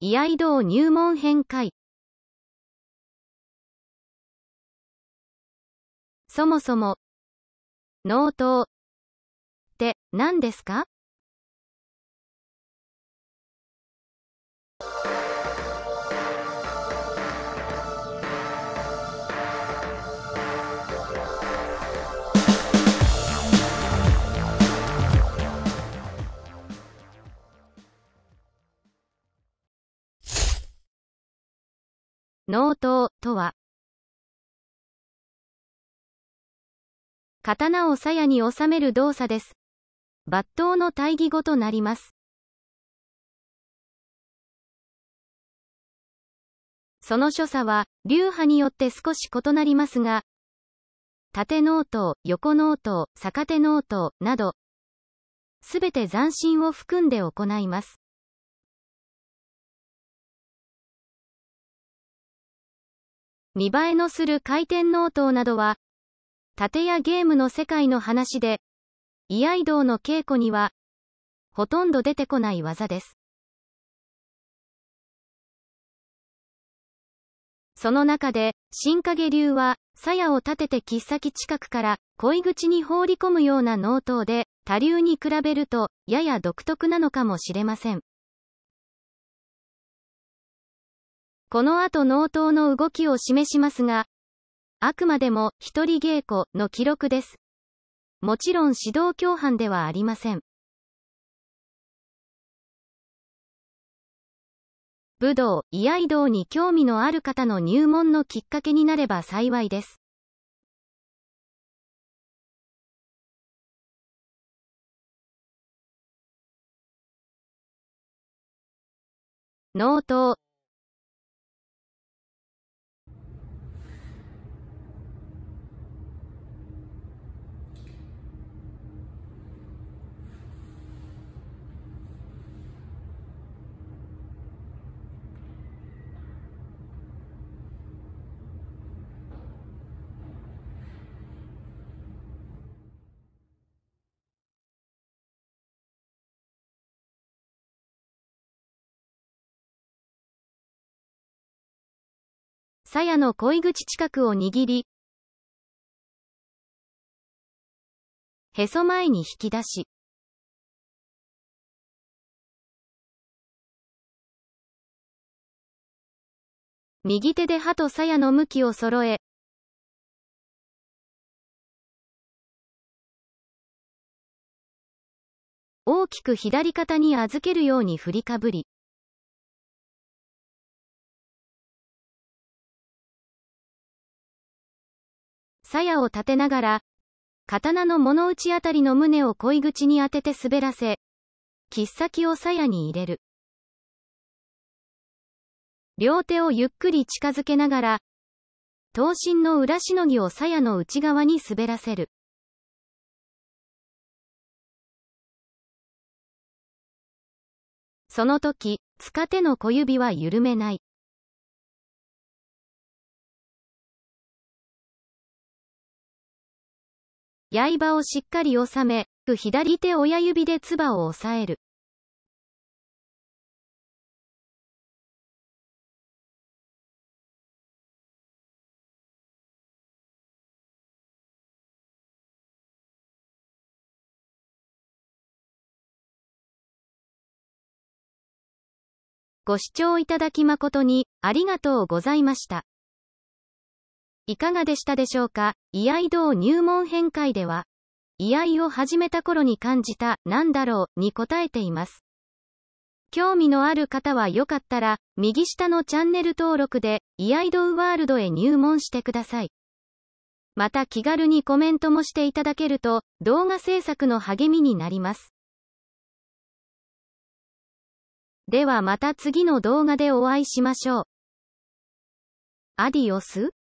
居合道入門編会そもそも、納刀って何ですか納刀とは、刀を鞘に収める動作です。抜刀の対義語となります。その所作は、流派によって少し異なりますが、縦ノート、横ノート、逆手ノートなど、全て斬新を含んで行います。見栄えのする回転ノートなどは、盾やゲームの世界の話で、居合道の稽古には、ほとんど出てこない技です。その中で、新影流は、鞘を立てて切っ先近くから、恋口に放り込むような納刀で、他流に比べると、やや独特なのかもしれません。この後納刀の動きを示しますが、あくまでも一人稽古の記録です。もちろん指導教範ではありません。武道、居合道に興味のある方の入門のきっかけになれば幸いです。納刀鞘の恋口近くを握り、へそ前に引き出し、右手で歯と鞘の向きを揃え、大きく左肩に預けるように振りかぶり、鞘を立てながら、刀の物打ちあたりの胸を恋口に当てて滑らせ、切っ先を鞘に入れる。両手をゆっくり近づけながら、刀身の裏しのぎを鞘の内側に滑らせる。その時、つか手の小指は緩めない。刃をしっかり収め、左手親指で唾を押さえる。ご視聴いただき誠にありがとうございました。いかがでしたでしょうか居合道入門編会では、居合を始めた頃に感じた、なんだろう、に答えています。興味のある方はよかったら、右下のチャンネル登録で、居合道ワールドへ入門してください。また気軽にコメントもしていただけると、動画制作の励みになります。ではまた次の動画でお会いしましょう。アディオス